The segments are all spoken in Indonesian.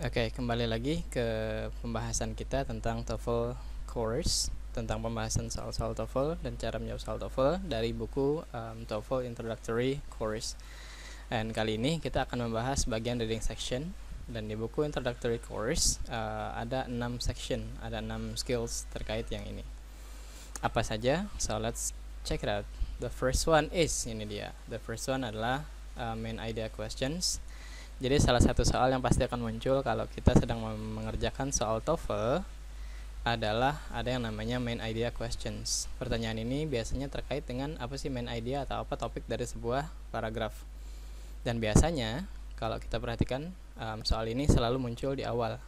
Oke, okay, kembali lagi ke pembahasan kita tentang TOEFL course, tentang pembahasan soal-soal TOEFL dan cara menjawab soal TOEFL dari buku um, TOEFL Introductory Course. Dan kali ini kita akan membahas bagian reading section dan di buku Introductory Course uh, ada 6 section, ada 6 skills terkait yang ini. Apa saja? So let's check it out. The first one is ini dia. The first one adalah uh, main idea questions jadi salah satu soal yang pasti akan muncul kalau kita sedang mengerjakan soal TOEFL adalah ada yang namanya main idea questions. Pertanyaan ini biasanya terkait dengan apa sih main idea atau apa topik dari sebuah paragraf. Dan biasanya kalau kita perhatikan um, soal ini selalu muncul di awal.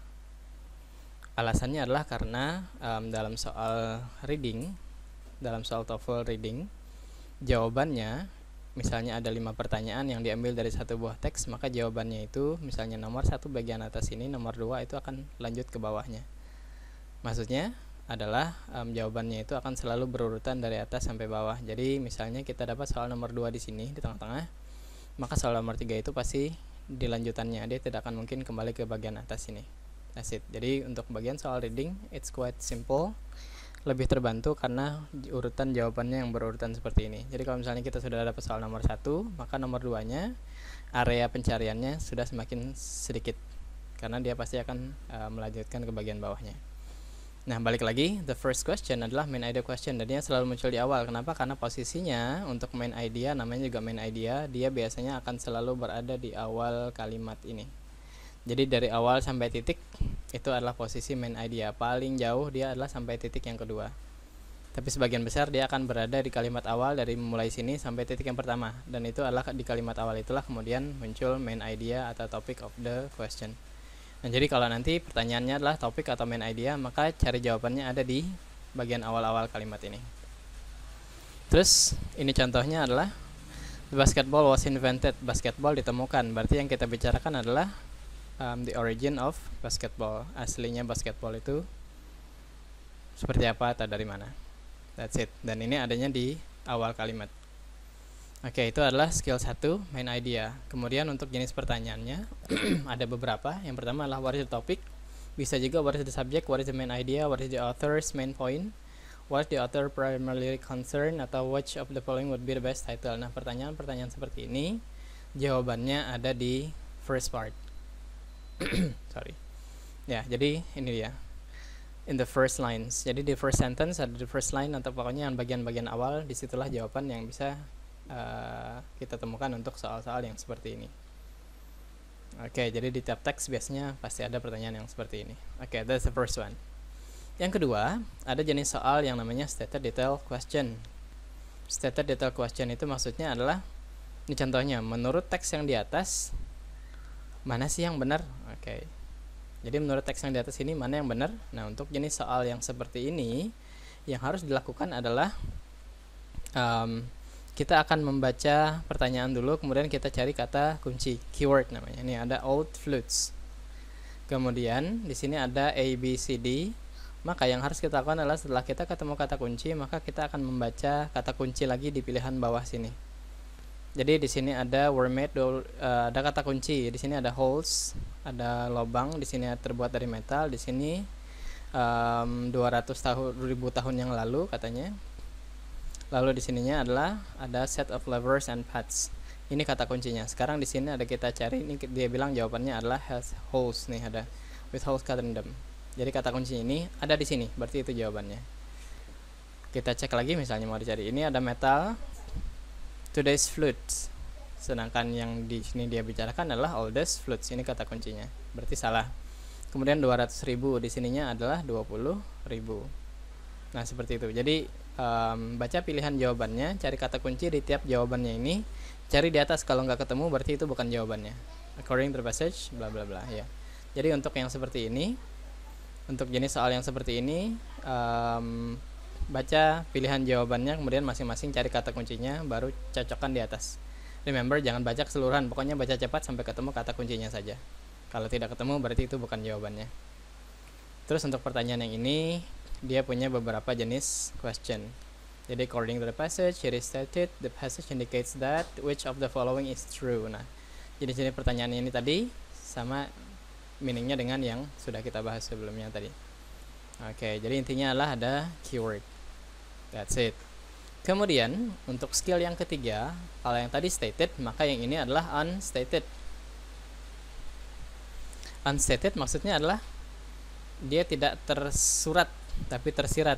Alasannya adalah karena um, dalam soal reading, dalam soal TOEFL reading, jawabannya misalnya ada lima pertanyaan yang diambil dari satu buah teks, maka jawabannya itu misalnya nomor satu bagian atas ini, nomor dua itu akan lanjut ke bawahnya. Maksudnya adalah um, jawabannya itu akan selalu berurutan dari atas sampai bawah. Jadi misalnya kita dapat soal nomor dua di sini di tengah-tengah, maka soal nomor tiga itu pasti dilanjutannya dia tidak akan mungkin kembali ke bagian atas ini. That's it. Jadi untuk bagian soal reading, it's quite simple lebih terbantu karena urutan jawabannya yang berurutan seperti ini. Jadi kalau misalnya kita sudah dapat soal nomor satu, maka nomor duanya area pencariannya sudah semakin sedikit karena dia pasti akan uh, melanjutkan ke bagian bawahnya. Nah, balik lagi, the first question adalah main idea question. Dan dia selalu muncul di awal. Kenapa? Karena posisinya untuk main idea, namanya juga main idea, dia biasanya akan selalu berada di awal kalimat ini jadi dari awal sampai titik itu adalah posisi main idea paling jauh dia adalah sampai titik yang kedua tapi sebagian besar dia akan berada di kalimat awal dari mulai sini sampai titik yang pertama dan itu adalah di kalimat awal itulah kemudian muncul main idea atau topic of the question nah jadi kalau nanti pertanyaannya adalah topik atau main idea maka cari jawabannya ada di bagian awal-awal kalimat ini terus ini contohnya adalah basketball was invented basketball ditemukan berarti yang kita bicarakan adalah um, the origin of basketball aslinya basketball itu seperti apa atau dari mana that's it dan ini adanya di awal kalimat oke okay, itu adalah skill satu main idea kemudian untuk jenis pertanyaannya ada beberapa yang pertama adalah what is the topic bisa juga what is the subject what is the main idea what is the author's main point what the author primarily concern atau which of the following would be the best title nah pertanyaan-pertanyaan seperti ini jawabannya ada di first part sorry ya jadi ini dia in the first lines jadi di first sentence ada di first line atau pokoknya yang bagian-bagian awal disitulah jawaban yang bisa uh, kita temukan untuk soal-soal yang seperti ini oke okay, jadi di tab teks biasanya pasti ada pertanyaan yang seperti ini oke okay, that's the first one yang kedua ada jenis soal yang namanya stated detail question stated detail question itu maksudnya adalah ini contohnya menurut teks yang di atas mana sih yang benar oke okay. jadi menurut teks yang di atas ini mana yang benar nah untuk jenis soal yang seperti ini yang harus dilakukan adalah um, kita akan membaca pertanyaan dulu kemudian kita cari kata kunci keyword namanya ini ada old flutes kemudian di sini ada a b c d maka yang harus kita lakukan adalah setelah kita ketemu kata kunci maka kita akan membaca kata kunci lagi di pilihan bawah sini jadi di sini ada were uh, eh, ada kata kunci di sini ada holes ada lubang di sini terbuat dari metal di sini um, 200 tahun 2000 tahun yang lalu katanya lalu di sininya adalah ada set of levers and pads ini kata kuncinya sekarang di sini ada kita cari ini dia bilang jawabannya adalah has holes nih ada with holes cut random jadi kata kunci ini ada di sini berarti itu jawabannya kita cek lagi misalnya mau dicari ini ada metal today's flutes sedangkan yang di sini dia bicarakan adalah oldest flutes ini kata kuncinya berarti salah kemudian 200.000 di sininya adalah ribu. nah seperti itu jadi um, baca pilihan jawabannya cari kata kunci di tiap jawabannya ini cari di atas kalau nggak ketemu berarti itu bukan jawabannya according to the passage bla bla bla ya jadi untuk yang seperti ini untuk jenis soal yang seperti ini um, baca pilihan jawabannya, kemudian masing-masing cari kata kuncinya, baru cocokkan di atas. Remember, jangan baca keseluruhan, pokoknya baca cepat sampai ketemu kata kuncinya saja. Kalau tidak ketemu, berarti itu bukan jawabannya. Terus untuk pertanyaan yang ini, dia punya beberapa jenis question. Jadi, according to the passage, here is stated, the passage indicates that which of the following is true. Nah, jenis-jenis pertanyaan ini tadi sama meaningnya dengan yang sudah kita bahas sebelumnya tadi. Oke, okay, jadi intinya adalah ada keyword. That's it. Kemudian, untuk skill yang ketiga, kalau yang tadi stated, maka yang ini adalah unstated. Unstated maksudnya adalah dia tidak tersurat, tapi tersirat.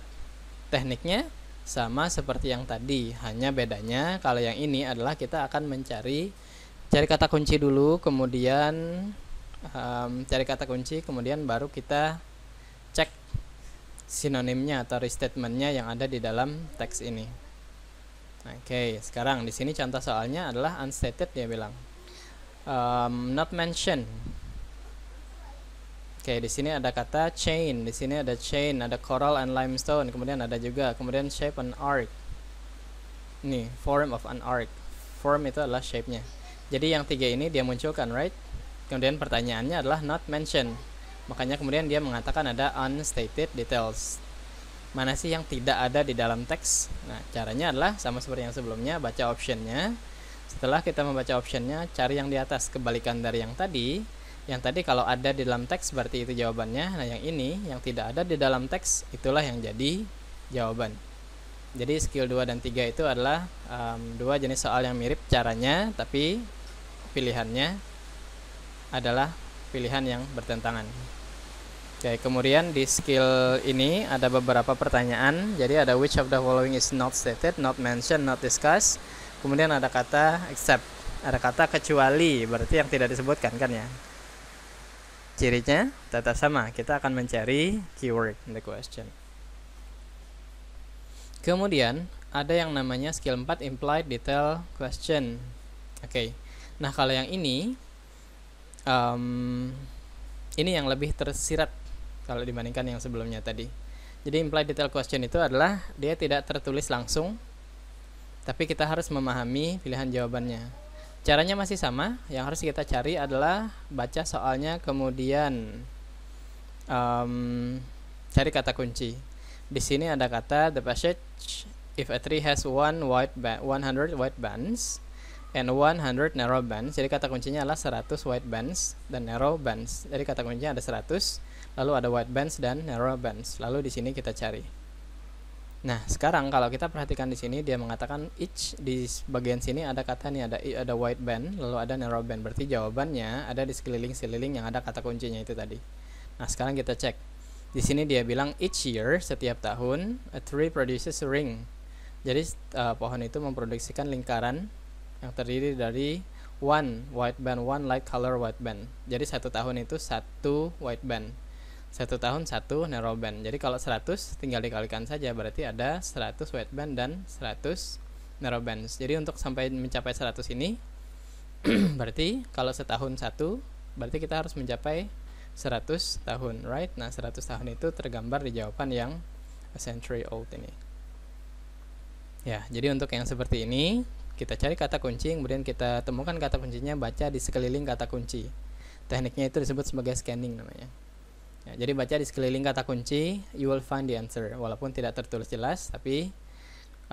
Tekniknya sama seperti yang tadi, hanya bedanya kalau yang ini adalah kita akan mencari cari kata kunci dulu, kemudian um, cari kata kunci, kemudian baru kita cek sinonimnya atau restatementnya yang ada di dalam teks ini. Oke, okay, sekarang di sini contoh soalnya adalah unstated dia bilang um, not mentioned. Oke, okay, di sini ada kata chain, di sini ada chain, ada coral and limestone, kemudian ada juga kemudian shape and arc. Nih, form of an arc. Form itu adalah shape-nya. Jadi yang tiga ini dia munculkan, right? Kemudian pertanyaannya adalah not mentioned. Makanya kemudian dia mengatakan ada unstated details. Mana sih yang tidak ada di dalam teks? Nah, caranya adalah sama seperti yang sebelumnya, baca optionnya. Setelah kita membaca optionnya, cari yang di atas kebalikan dari yang tadi. Yang tadi kalau ada di dalam teks berarti itu jawabannya. Nah, yang ini yang tidak ada di dalam teks itulah yang jadi jawaban. Jadi skill 2 dan 3 itu adalah um, dua jenis soal yang mirip caranya tapi pilihannya adalah pilihan yang bertentangan. Oke, kemudian di skill ini ada beberapa pertanyaan. Jadi ada which of the following is not stated, not mentioned, not discussed. Kemudian ada kata except. Ada kata kecuali, berarti yang tidak disebutkan kan ya. Cirinya tetap sama, kita akan mencari keyword in the question. Kemudian ada yang namanya skill 4 implied detail question. Oke. Nah, kalau yang ini um, ini yang lebih tersirat kalau dibandingkan yang sebelumnya tadi. Jadi implied detail question itu adalah dia tidak tertulis langsung, tapi kita harus memahami pilihan jawabannya. Caranya masih sama, yang harus kita cari adalah baca soalnya kemudian um, cari kata kunci. Di sini ada kata the passage if a tree has one white band, 100 white bands and 100 narrow bands. Jadi kata kuncinya adalah 100 wide bands dan narrow bands. Jadi kata kuncinya ada 100, lalu ada wide bands dan narrow bands. Lalu di sini kita cari. Nah, sekarang kalau kita perhatikan di sini dia mengatakan each di bagian sini ada kata nih ada ada wide band, lalu ada narrow band. Berarti jawabannya ada di sekeliling-sekeliling yang ada kata kuncinya itu tadi. Nah, sekarang kita cek. Di sini dia bilang each year setiap tahun a tree produces a ring. Jadi uh, pohon itu memproduksikan lingkaran yang terdiri dari one white band, one light color white band. Jadi satu tahun itu satu white band, satu tahun satu narrow band. Jadi kalau 100 tinggal dikalikan saja berarti ada 100 white band dan 100 narrow band. Jadi untuk sampai mencapai 100 ini berarti kalau setahun satu berarti kita harus mencapai 100 tahun, right? Nah, 100 tahun itu tergambar di jawaban yang a century old ini. Ya, jadi untuk yang seperti ini kita cari kata kunci, kemudian kita temukan kata kuncinya, baca di sekeliling kata kunci. Tekniknya itu disebut sebagai scanning namanya. Ya, jadi baca di sekeliling kata kunci, you will find the answer. Walaupun tidak tertulis jelas, tapi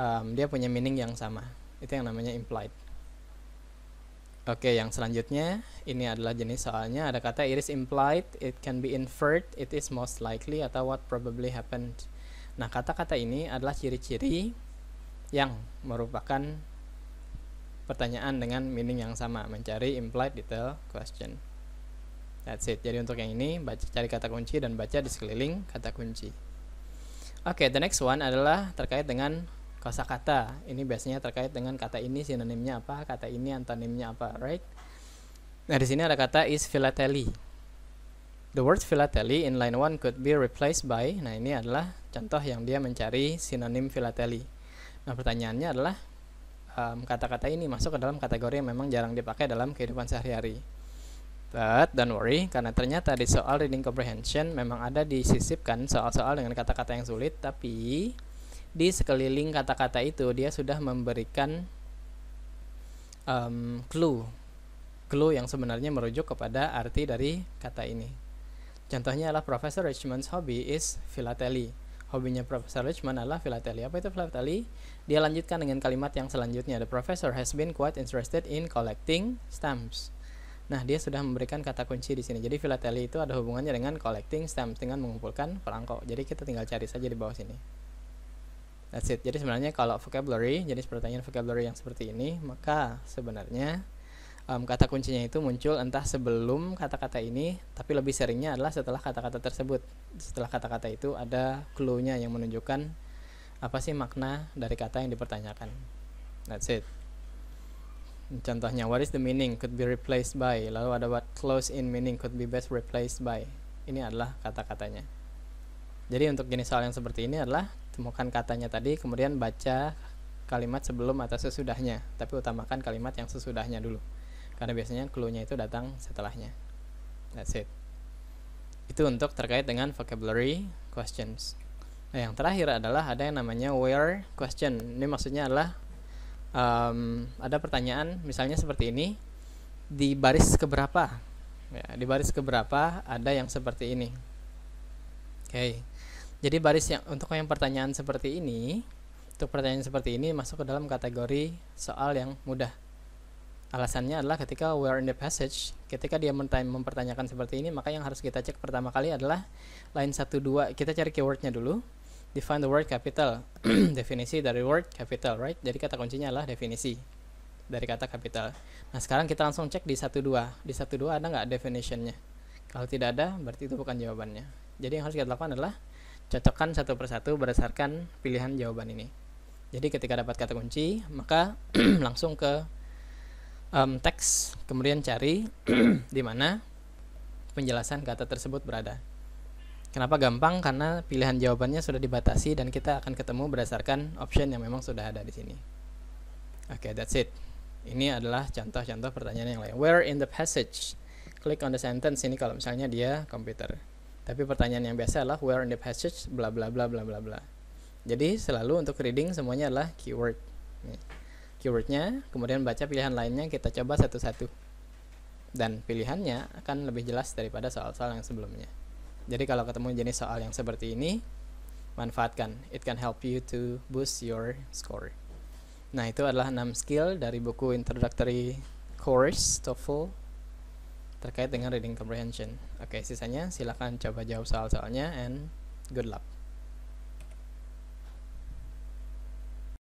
um, dia punya meaning yang sama. Itu yang namanya implied. Oke, yang selanjutnya ini adalah jenis soalnya. Ada kata it is implied, it can be inferred, it is most likely, atau what probably happened. Nah, kata-kata ini adalah ciri-ciri yang merupakan pertanyaan dengan meaning yang sama, mencari implied detail question. That's it. Jadi untuk yang ini baca cari kata kunci dan baca di sekeliling kata kunci. Oke, okay, the next one adalah terkait dengan kosakata. Ini biasanya terkait dengan kata ini sinonimnya apa, kata ini antonimnya apa, right? Nah, di sini ada kata is philately. The word philately in line 1 could be replaced by. Nah, ini adalah contoh yang dia mencari sinonim philately. Nah, pertanyaannya adalah kata-kata um, ini masuk ke dalam kategori yang memang jarang dipakai dalam kehidupan sehari-hari. But don't worry, karena ternyata di soal reading comprehension memang ada disisipkan soal-soal dengan kata-kata yang sulit, tapi di sekeliling kata-kata itu dia sudah memberikan um, clue, clue yang sebenarnya merujuk kepada arti dari kata ini. Contohnya adalah Professor Richmond's hobby is philately hobinya Profesor Richmond adalah filateli. Apa itu filateli? Dia lanjutkan dengan kalimat yang selanjutnya. The professor has been quite interested in collecting stamps. Nah, dia sudah memberikan kata kunci di sini. Jadi filateli itu ada hubungannya dengan collecting stamps, dengan mengumpulkan perangko. Jadi kita tinggal cari saja di bawah sini. That's it. Jadi sebenarnya kalau vocabulary, jadi pertanyaan vocabulary yang seperti ini, maka sebenarnya um, kata kuncinya itu muncul entah sebelum kata-kata ini, tapi lebih seringnya adalah setelah kata-kata tersebut. Setelah kata-kata itu ada clue-nya yang menunjukkan apa sih makna dari kata yang dipertanyakan. That's it. Contohnya, what is the meaning could be replaced by. Lalu ada what close in meaning could be best replaced by. Ini adalah kata-katanya. Jadi untuk jenis soal yang seperti ini adalah temukan katanya tadi, kemudian baca kalimat sebelum atau sesudahnya, tapi utamakan kalimat yang sesudahnya dulu karena biasanya clue-nya itu datang setelahnya. That's it. Itu untuk terkait dengan vocabulary questions. Nah, yang terakhir adalah ada yang namanya where question. Ini maksudnya adalah um, ada pertanyaan misalnya seperti ini di baris keberapa? Ya, di baris keberapa ada yang seperti ini. Oke. Okay. Jadi baris yang untuk yang pertanyaan seperti ini, untuk pertanyaan seperti ini masuk ke dalam kategori soal yang mudah Alasannya adalah ketika we are in the passage, ketika dia mempertanyakan seperti ini, maka yang harus kita cek pertama kali adalah line dua, Kita cari keywordnya dulu. Define the word capital. definisi dari word capital, right? Jadi kata kuncinya adalah definisi dari kata capital. Nah, sekarang kita langsung cek di dua, Di dua ada nggak definitionnya? Kalau tidak ada, berarti itu bukan jawabannya. Jadi yang harus kita lakukan adalah cocokkan satu persatu berdasarkan pilihan jawaban ini. Jadi ketika dapat kata kunci, maka langsung ke um, teks, kemudian cari di mana penjelasan kata tersebut berada. Kenapa gampang? Karena pilihan jawabannya sudah dibatasi dan kita akan ketemu berdasarkan option yang memang sudah ada di sini. Oke, okay, that's it. Ini adalah contoh-contoh pertanyaan yang lain. Where in the passage? Klik on the sentence ini kalau misalnya dia komputer. Tapi pertanyaan yang biasa adalah where in the passage bla bla bla bla bla bla. Jadi selalu untuk reading semuanya adalah keyword keywordnya, kemudian baca pilihan lainnya kita coba satu-satu. Dan pilihannya akan lebih jelas daripada soal-soal yang sebelumnya. Jadi kalau ketemu jenis soal yang seperti ini, manfaatkan. It can help you to boost your score. Nah, itu adalah 6 skill dari buku Introductory Course TOEFL terkait dengan reading comprehension. Oke, sisanya silahkan coba jawab soal-soalnya and good luck.